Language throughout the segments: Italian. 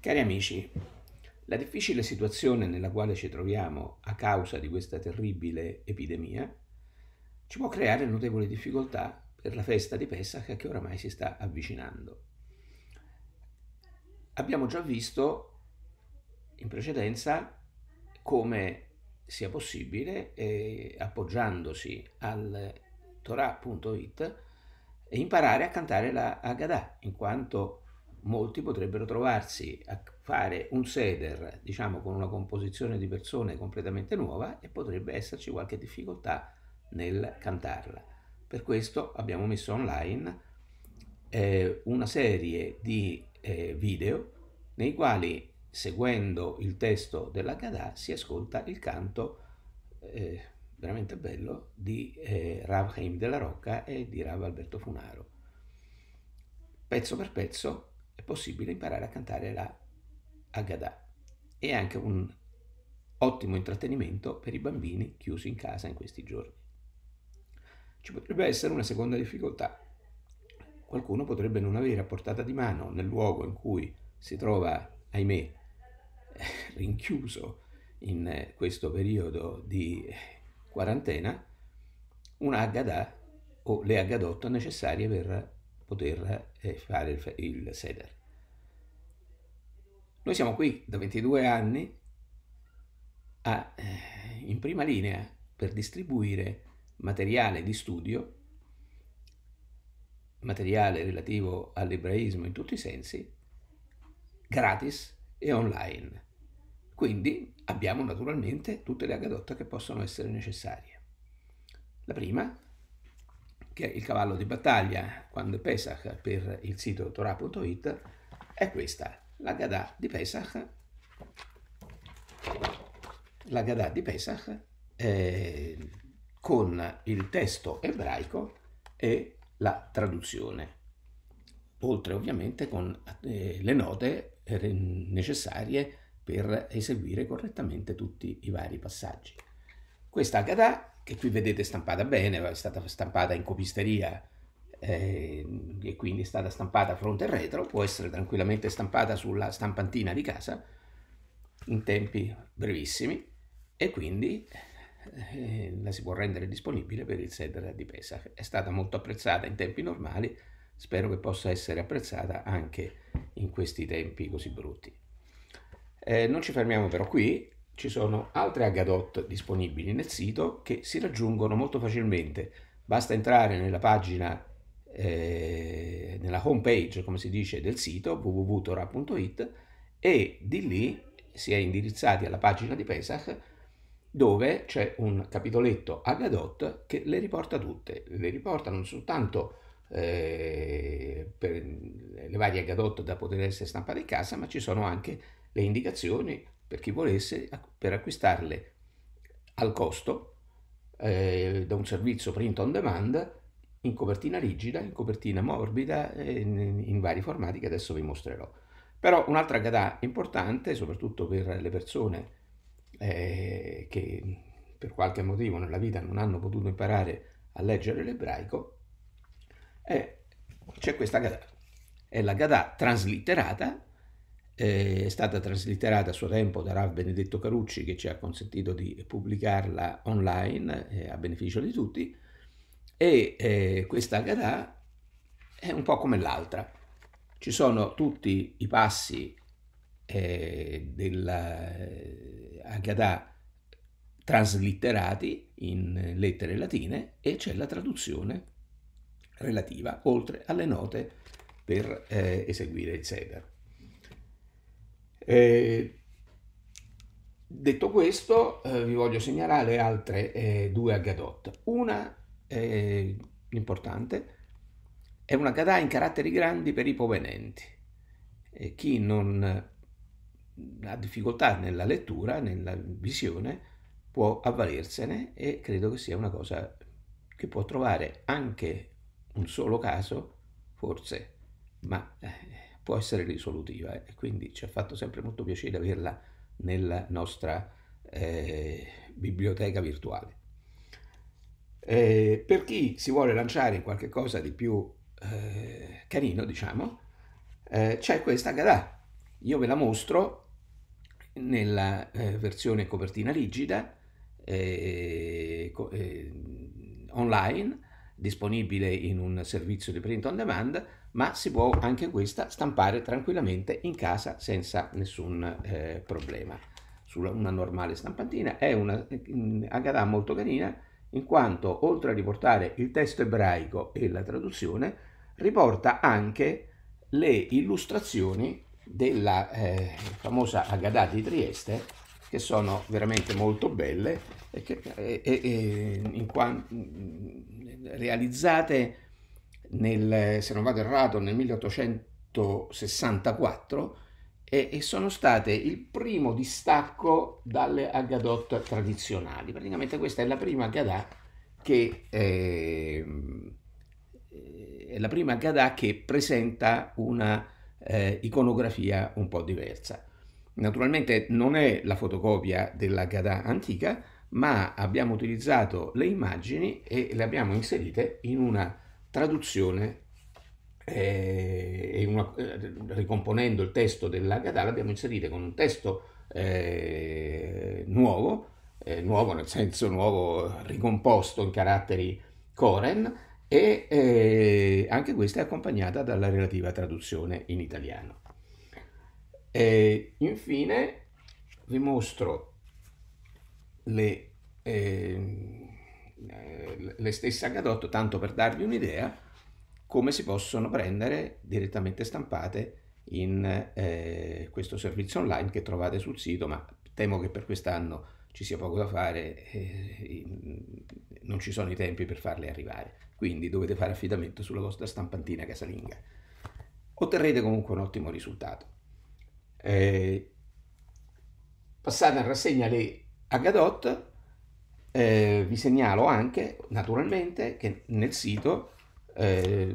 Cari amici, la difficile situazione nella quale ci troviamo a causa di questa terribile epidemia ci può creare notevoli difficoltà per la festa di Pesach che oramai si sta avvicinando. Abbiamo già visto in precedenza come sia possibile, eh, appoggiandosi al Torah.it, imparare a cantare la Haggadah, in quanto molti potrebbero trovarsi a fare un seder, diciamo, con una composizione di persone completamente nuova e potrebbe esserci qualche difficoltà nel cantarla. Per questo abbiamo messo online eh, una serie di eh, video nei quali, seguendo il testo della Gadà, si ascolta il canto eh, veramente bello di eh, Rav Haim della Rocca e di Rav Alberto Funaro. Pezzo per pezzo è possibile imparare a cantare la Haggadah. E anche un ottimo intrattenimento per i bambini chiusi in casa in questi giorni. Ci potrebbe essere una seconda difficoltà. Qualcuno potrebbe non avere a portata di mano nel luogo in cui si trova, ahimè, rinchiuso in eh, questo periodo di eh, quarantena, una Haggadah o le Haggadot necessarie per poter eh, fare il, il seder. Noi siamo qui da 22 anni a, eh, in prima linea per distribuire materiale di studio, materiale relativo all'ebraismo in tutti i sensi, gratis e online. Quindi abbiamo naturalmente tutte le agadotte che possono essere necessarie. La prima che è il cavallo di battaglia quando è Pesach per il sito torah.it, è questa, la Gadà di Pesach. La Gadà di Pesach eh, con il testo ebraico e la traduzione, oltre ovviamente con eh, le note eh, necessarie per eseguire correttamente tutti i vari passaggi. Questa Gadà che qui vedete stampata bene, è stata stampata in copisteria eh, e quindi è stata stampata fronte e retro, può essere tranquillamente stampata sulla stampantina di casa in tempi brevissimi e quindi eh, la si può rendere disponibile per il set di Pesach. È stata molto apprezzata in tempi normali, spero che possa essere apprezzata anche in questi tempi così brutti. Eh, non ci fermiamo però qui, ci sono altre Hdoc disponibili nel sito che si raggiungono molto facilmente. Basta entrare nella pagina, eh, nella home page, come si dice, del sito www.tora.it e di lì si è indirizzati alla pagina di Pesach dove c'è un capitoletto Haggadot che le riporta tutte, le riporta non soltanto eh, per le varie Haggadot da poter essere stampate in casa, ma ci sono anche le indicazioni per chi volesse per acquistarle al costo eh, da un servizio print on demand in copertina rigida, in copertina morbida, eh, in, in vari formati che adesso vi mostrerò. Però un'altra gada importante, soprattutto per le persone eh, che per qualche motivo nella vita non hanno potuto imparare a leggere l'ebraico, è, eh, c'è questa gada. È la gada traslitterata, eh, è stata traslitterata a suo tempo da Rav Benedetto Carucci che ci ha consentito di pubblicarla online eh, a beneficio di tutti e eh, questa Agatha è un po' come l'altra. Ci sono tutti i passi eh, dell'Agatha eh, traslitterati in lettere latine e c'è la traduzione relativa oltre alle note per eh, eseguire il seder. Eh, detto questo, eh, vi voglio segnalare altre eh, due Agadot. Una eh, importante è una Gadà in caratteri grandi per i povenenti. E chi non eh, ha difficoltà nella lettura, nella visione, può avvalersene e credo che sia una cosa che può trovare anche un solo caso, forse, ma eh, può essere risolutiva eh, e quindi ci ha fatto sempre molto piacere averla nella nostra eh, biblioteca virtuale. Eh, per chi si vuole lanciare in qualche cosa di più eh, carino, diciamo, eh, c'è questa gara. Io ve la mostro nella versione copertina rigida online disponibile in un servizio di print on demand, ma si può anche questa stampare tranquillamente in casa senza nessun eh, problema. Su una normale stampantina è una mm, Agatha molto carina in quanto oltre a riportare il testo ebraico e la traduzione, riporta anche le illustrazioni della eh, famosa Agatha di Trieste, che sono veramente molto belle e che, e, e, in, mm, realizzate nel, se non vado errato, nel 1864 e, e sono state il primo distacco dalle agadot tradizionali. Praticamente questa è la prima Haggadah che, ehm, eh, è la prima Haggadah che presenta una eh, iconografia un po' diversa. Naturalmente non è la fotocopia della Gadà antica, ma abbiamo utilizzato le immagini e le abbiamo inserite in una traduzione eh, una, eh, ricomponendo il testo della dell'Haggadah l'abbiamo inserito con un testo eh, nuovo, eh, nuovo nel senso nuovo ricomposto in caratteri Coren e eh, anche questa è accompagnata dalla relativa traduzione in italiano. E infine vi mostro le, ehm, eh, le stesse h tanto per darvi un'idea come si possono prendere direttamente stampate in eh, questo servizio online che trovate sul sito, ma temo che per quest'anno ci sia poco da fare, eh, non ci sono i tempi per farle arrivare, quindi dovete fare affidamento sulla vostra stampantina casalinga. Otterrete comunque un ottimo risultato. Eh, passate in rassegna le a Gadot eh, vi segnalo anche, naturalmente, che nel sito eh,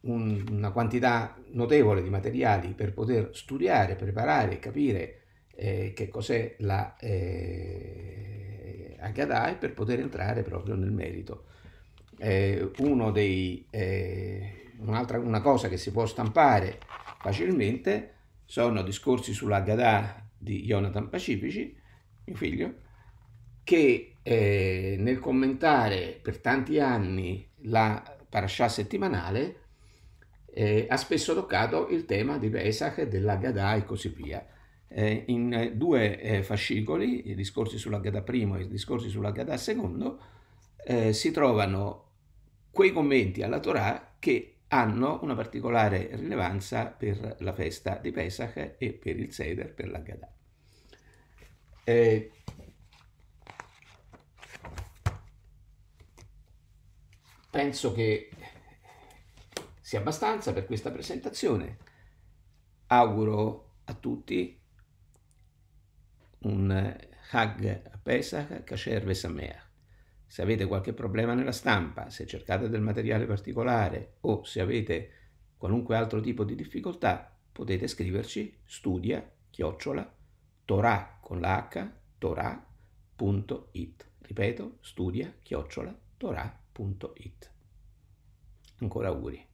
un, una quantità notevole di materiali per poter studiare, preparare e capire eh, che cos'è la eh, Haggadah e per poter entrare proprio nel merito. Eh, dei, eh, una cosa che si può stampare facilmente sono discorsi sulla Agadà di Jonathan Pacifici, mio figlio, che eh, nel commentare per tanti anni la parascià settimanale eh, ha spesso toccato il tema di Pesach, dell'Agada e così via. Eh, in eh, due eh, fascicoli, i discorsi sull'Agada primo e i discorsi sull'Agada secondo, eh, si trovano quei commenti alla Torah che hanno una particolare rilevanza per la festa di Pesach e per il Seder, per l'Agada eh, penso che sia abbastanza per questa presentazione. Auguro a tutti un Hag a Pesach, Kasher Vesameach. Se avete qualche problema nella stampa, se cercate del materiale particolare o se avete qualunque altro tipo di difficoltà, potete scriverci studia chiocciola torah con l'h, torah.it. Ripeto, studia chiocciola torah.it. Ancora auguri.